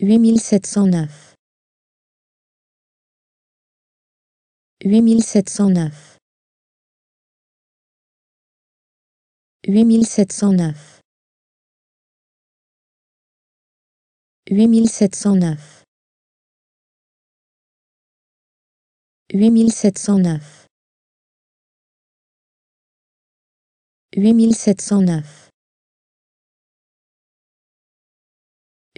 8709 8709 8709 8709 8709 8709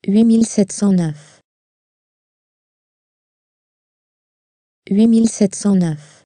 8709 8709